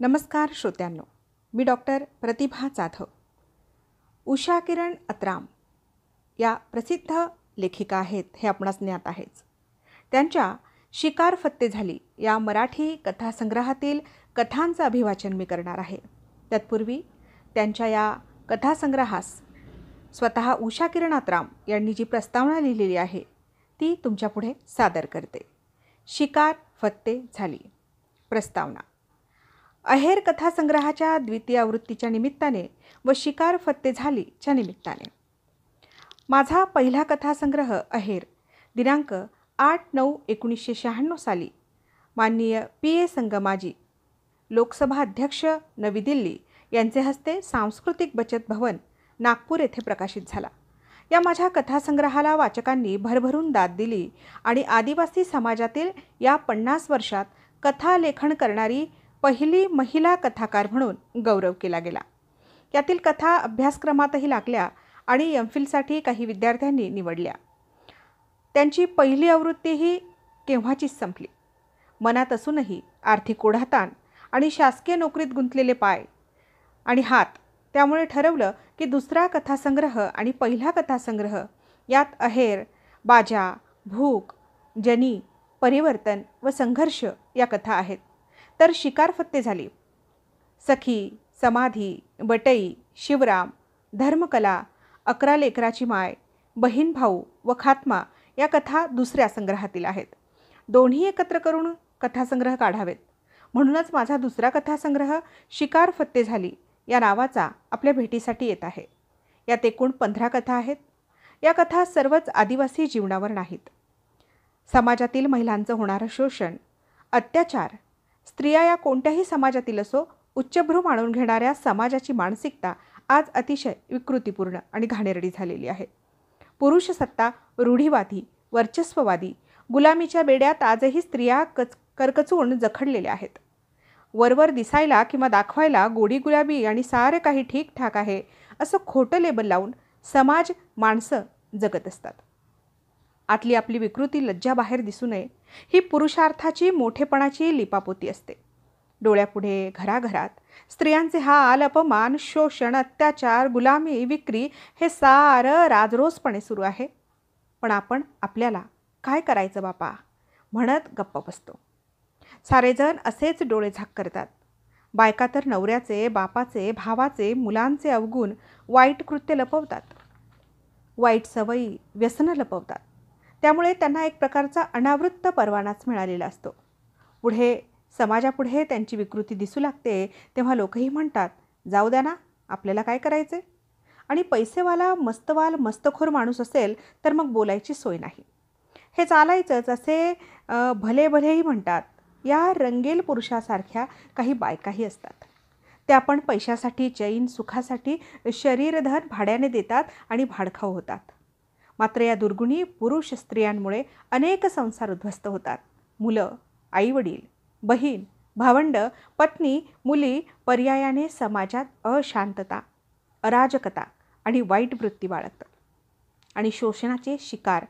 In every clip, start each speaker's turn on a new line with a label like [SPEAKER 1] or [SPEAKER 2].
[SPEAKER 1] नमस्कार श्रोत्यांनो मी डॉक्टर प्रतिभा जाधव उषा किरण अत्राम या प्रसिद्ध लेखिका आहेत हे आपणास ज्ञात आहेच त्यांच्या शिकार फत्ते झाली या मराठी कथासंग्रहातील कथांचं अभिवाचन मी करणार आहे तत्पूर्वी त्यांच्या या कथासंग्रहास स्वतः उषा किरण अत्राम यांनी जी प्रस्तावना लिहिलेली आहे ती तुमच्यापुढे सादर करते शिकार फत्ते झाली प्रस्तावना अहेर कथासंग्रहाच्या द्वितीय आवृत्तीच्या निमित्ताने व शिकार फत्ते झालीच्या निमित्ताने माझा पहिला कथासंग्रह अहेर दिनांक आठ नऊ एकोणीसशे शहाण्णव साली माननीय पी ए संगमाजी लोकसभा अध्यक्ष नवी दिल्ली यांचे हस्ते सांस्कृतिक बचत भवन नागपूर येथे प्रकाशित झाला या माझ्या कथासंग्रहाला वाचकांनी भरभरून दाद दिली आणि आदिवासी समाजातील या पन्नास वर्षात कथालेखन करणारी पहिली महिला कथाकार म्हणून गौरव केला गेला यातील कथा अभ्यासक्रमातही लागल्या आणि फिलसाठी काही विद्यार्थ्यांनी निवडल्या त्यांची पहिली आवृत्तीही केव्हाचीच संपली मनात असूनही आर्थिक ओढाताण आणि शासकीय नोकरीत गुंतलेले पाय आणि हात त्यामुळे ठरवलं की दुसरा कथासंग्रह आणि पहिला कथासंग्रह यात अहेर बाजा भूक जनी परिवर्तन व संघर्ष या कथा आहेत तर शिकार फत्ते झाली सखी समाधी बटई शिवराम धर्मकला अकरा लेकराची माय बहीण भाऊ व खात्मा या कथा दुसऱ्या संग्रहातील आहेत दोन्ही एकत्र करून कथासंग्रह काढावेत म्हणूनच माझा दुसरा कथासंग्रह शिकार फत्ते झाली या नावाचा आपल्या भेटीसाठी येत आहे यात एकूण पंधरा कथा आहेत या कथा सर्वच आदिवासी जीवनावर नाहीत समाजातील महिलांचं होणारं शोषण अत्याचार स्त्रिया या कोणत्याही समाजातील असो उच्चभ्रू मानून घेणाऱ्या समाजाची मानसिकता आज अतिशय विकृतीपूर्ण आणि घाणेरडी झालेली आहे पुरुषसत्ता रूढीवादी वर्चस्ववादी गुलामीच्या बेड्यात आजही स्त्रिया कच करकचून जखडलेल्या आहेत वरवर दिसायला किंवा दाखवायला गोडी गुलाबी आणि सारं काही ठीकठाक आहे असं खोटं लेबल लावून समाज माणसं जगत असतात आतली आपली विकृती लज्जा बाहेर दिसू नये ही पुरुषार्थाची मोठेपणाची लिपापोती असते डोळ्यापुढे घराघरात स्त्रियांचे हाल अपमान शोषण अत्याचार गुलामी विक्री हे सारं राजरोसपणे सुरू आहे पण आपण आपल्याला काय करायचं बापा म्हणत गप्प बसतो सारेजण असेच डोळे झाक करतात बायका तर नवऱ्याचे बापाचे भावाचे मुलांचे अवगुण वाईट कृत्य लपवतात वाईट सवयी व्यसनं लपवतात त्यामुळे त्यांना एक प्रकारचा अनावृत्त परवानाच मिळालेला असतो पुढे समाजापुढे त्यांची विकृती दिसू लागते तेव्हा लोकही म्हणतात जाऊ द्या ना आपल्याला काय करायचे आणि पैसेवाला मस्तवाल मस्तखोर माणूस असेल तर मग बोलायची सोय नाही हे चालायचंच असे भले भलेही म्हणतात या रंगेल पुरुषासारख्या काही बायकाही असतात त्या पण पैशासाठी चैन सुखासाठी शरीरधन भाड्याने देतात आणि भाडखाऊ होतात मात्र या दुर्गुणी पुरुष स्त्रियांमुळे अनेक संसार उद्ध्वस्त होतात मुलं आईवडील बहीण भावंड पत्नी मुली पर्यायाने समाजात अशांतता अराजकता आणि वाईट वृत्ती बाळगतात आणि शोषणाचे शिकार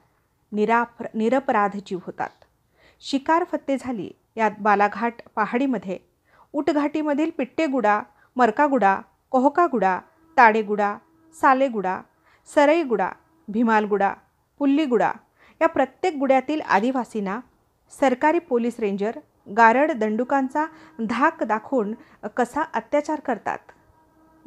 [SPEAKER 1] निराप निरपराध जीव होतात शिकार फत्ते झाली यात बालाघाट पहाडीमध्ये उटघाटीमधील पिट्टेगुडा मरकागुडा कोहकागुडा ताडेगुडा सालेगुडा सरईगुडा भीमालगुडा पुल्लीगुडा या प्रत्येक गुड्यातील आदिवासींना सरकारी पोलीस रेंजर गारड दंडुकांचा धाक दाखवून कसा अत्याचार करतात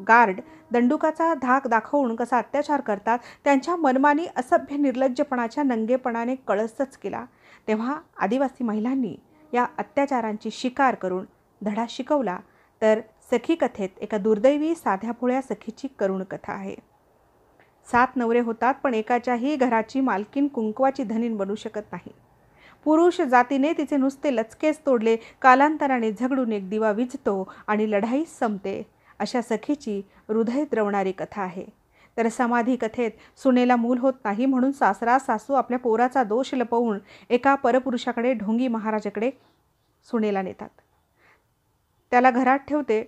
[SPEAKER 1] गार्ड दंडुकाचा धाक दाखवून कसा अत्याचार करतात त्यांच्या मनमानी असभ्य निर्लज्जपणाच्या नंगेपणाने कळसच केला तेव्हा आदिवासी महिलांनी या अत्याचारांची शिकार करून धडा शिकवला तर सखी कथेत एका दुर्दैवी साध्यापुळ्या सखीची करुण कथा आहे सात नवरे होतात पण एकाच्याही घराची मालकीन कुंकवाची धनीन बनू शकत नाही पुरुष जातीने तिचे नुसते लचकेच तोडले कालांतराने झगडून एक दिवा विजतो आणि लढाई संपते अशा सखीची हृदय द्रवणारी कथा आहे तर समाधी कथेत सुनेला मूल होत नाही म्हणून सासरा सासू आपल्या पोराचा दोष लपवून एका परपुरुषाकडे ढोंगी महाराजाकडे सुनेला नेतात त्याला घरात ठेवते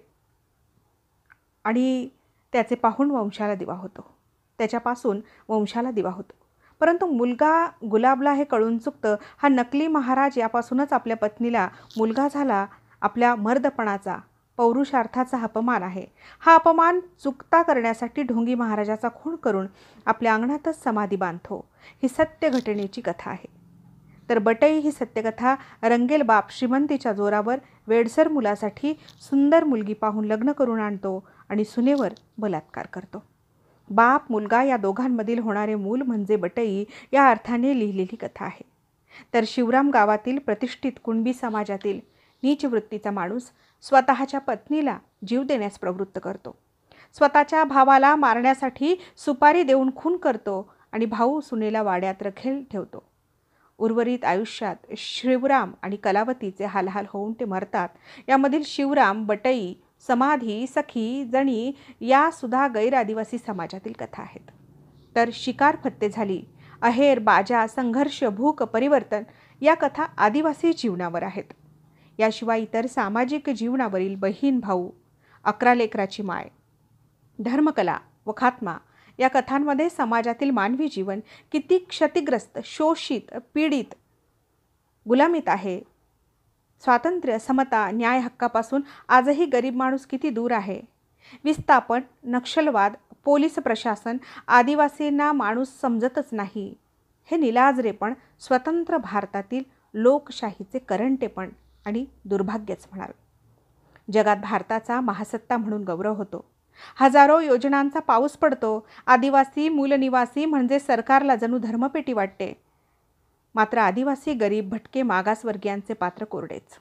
[SPEAKER 1] आणि त्याचे पाहून वंशाला दिवा होतो त्याच्यापासून वंशाला दिवा होतो परंतु मुलगा गुलाबला हे कळून चुकतं हा नकली महाराज यापासूनच आपल्या पत्नीला मुलगा झाला आपल्या मर्दपणाचा पौरुषार्थाचा अपमान आहे हा अपमान चुकता करण्यासाठी ढोंगी महाराजाचा खूण करून आपल्या अंगणातच समाधी बांधतो ही सत्य घटनेची कथा आहे तर बटई ही सत्यकथा रंगेल बाप श्रीमंतीच्या जोरावर वेडसर मुलासाठी सुंदर मुलगी पाहून लग्न करून आणतो आणि सुनेवर बलात्कार करतो बाप मुलगा या दोघांमधील होणारे मूल म्हणजे बटई या अर्थाने लिहिलेली कथा आहे तर शिवराम गावातील प्रतिष्ठित कुणबी समाजातील नीच वृत्तीचा माणूस स्वतःच्या पत्नीला जीव देण्यास प्रवृत्त करतो स्वतःच्या भावाला मारण्यासाठी सुपारी देऊन खून करतो आणि भाऊ सुनेला वाड्यात रखेल ठेवतो उर्वरित आयुष्यात शिवराम आणि कलावतीचे हालहाल होऊन ते मरतात यामधील शिवराम बटई समाधी सखी जणी यासुद्धा गैरआदिवासी समाजातील कथा आहेत तर शिकार फत्ते झाली अहेर बाजा संघर्ष भूक परिवर्तन या कथा आदिवासी जीवनावर आहेत याशिवाय इतर सामाजिक जीवनावरील बहीण भाऊ अकरा लेकराची माय धर्मकला व खात्मा या कथांमध्ये समाजातील मानवी जीवन किती क्षतिग्रस्त शोषित पीडित गुलामीत आहे स्वातंत्र्य समता न्याय हक्कापासून आजही गरीब माणूस किती दूर आहे विस्थापन नक्षलवाद पोलीस प्रशासन आदिवासींना माणूस समजतच नाही हे निलाजरेपण स्वतंत्र भारतातील लोकशाहीचे करंटेपण आणि दुर्भाग्यच म्हणावे जगात भारताचा महासत्ता म्हणून गौरव होतो हजारो योजनांचा पाऊस पडतो आदिवासी मूलनिवासी म्हणजे सरकारला जणू धर्मपेटी वाटते मात्र आदिवासी गरीब भटके मागासवर्गीयांचे पात्र कोरडेच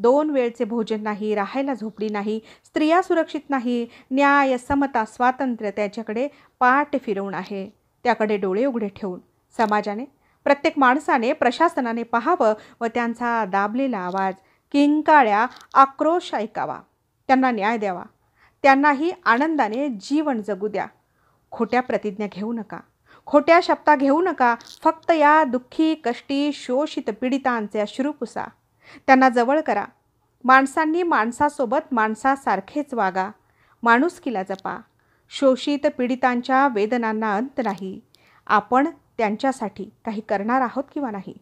[SPEAKER 1] दोन वेळचे भोजन नाही राहायला झोपडी नाही स्त्रिया सुरक्षित नाही न्याय समता स्वातंत्र्य त्याच्याकडे पाठ फिरवून आहे त्याकडे डोळे उघडे ठेवून समाजाने प्रत्येक माणसाने प्रशासनाने पाहावं व त्यांचा दाबलेला आवाज किंकाळ्या आक्रोश ऐकावा त्यांना न्याय द्यावा त्यांनाही आनंदाने जीवन जगू द्या खोट्या प्रतिज्ञा घेऊ नका खोट्या शब्दा घेऊ नका फक्त या दुःखी कष्टी शोषित पीडितांचे अश्रू पुसा त्यांना जवळ करा माणसांनी माणसासोबत माणसासारखेच वागा किला जपा शोषित पीडितांच्या वेदनांना अंत नाही आपण त्यांच्यासाठी काही करणार आहोत किंवा नाही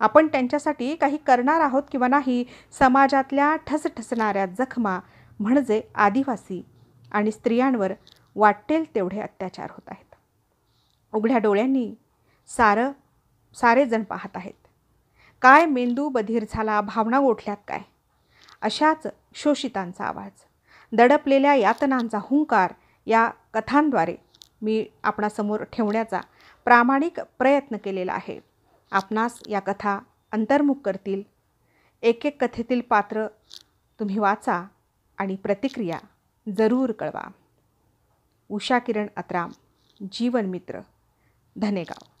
[SPEAKER 1] आपण त्यांच्यासाठी काही करणार आहोत किंवा नाही समाजातल्या ठसठसणाऱ्या जखमा म्हणजे आदिवासी आणि स्त्रियांवर वाटेल तेवढे अत्याचार होत आहेत उघड्या डोळ्यांनी सारं सारेजण पाहत आहेत काय मेंदू बधीर झाला भावना गोठल्यात काय अशाच शोषितांचा आवाज दडपलेल्या यातनांचा हुंकार या कथांद्वारे मी आपणासमोर ठेवण्याचा प्रामाणिक प्रयत्न केलेला आहे आपणास या कथा अंतर्मुख करतील एक एक कथेतील पात्र तुम्ही वाचा आणि प्रतिक्रिया जरूर कळवा उषा किरण अत्राम जीवनमित्र धनेगाव